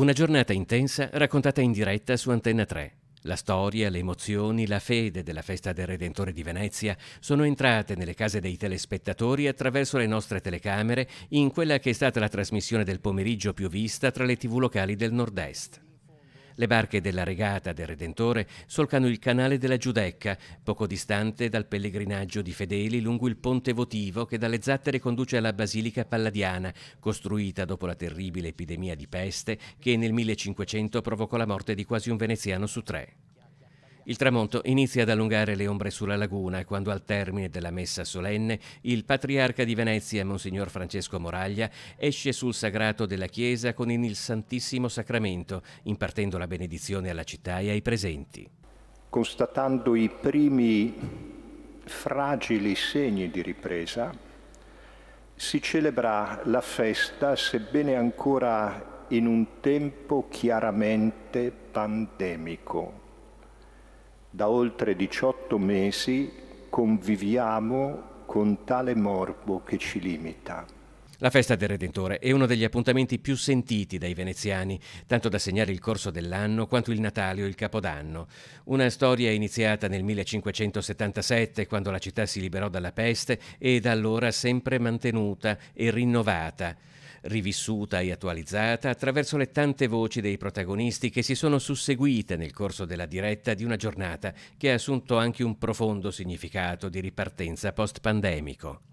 Una giornata intensa raccontata in diretta su Antenna 3. La storia, le emozioni, la fede della festa del Redentore di Venezia sono entrate nelle case dei telespettatori attraverso le nostre telecamere in quella che è stata la trasmissione del pomeriggio più vista tra le tv locali del nord-est. Le barche della regata del Redentore solcano il canale della Giudecca, poco distante dal pellegrinaggio di fedeli lungo il ponte votivo che dalle zattere conduce alla Basilica Palladiana, costruita dopo la terribile epidemia di peste che nel 1500 provocò la morte di quasi un veneziano su tre. Il tramonto inizia ad allungare le ombre sulla laguna quando al termine della messa solenne il patriarca di Venezia, Monsignor Francesco Moraglia, esce sul sagrato della chiesa con il Santissimo Sacramento, impartendo la benedizione alla città e ai presenti. Constatando i primi fragili segni di ripresa, si celebra la festa, sebbene ancora in un tempo chiaramente pandemico da oltre 18 mesi conviviamo con tale morbo che ci limita. La festa del Redentore è uno degli appuntamenti più sentiti dai veneziani, tanto da segnare il corso dell'anno quanto il Natale o il Capodanno. Una storia iniziata nel 1577, quando la città si liberò dalla peste, e da allora sempre mantenuta e rinnovata rivissuta e attualizzata attraverso le tante voci dei protagonisti che si sono susseguite nel corso della diretta di una giornata che ha assunto anche un profondo significato di ripartenza post-pandemico.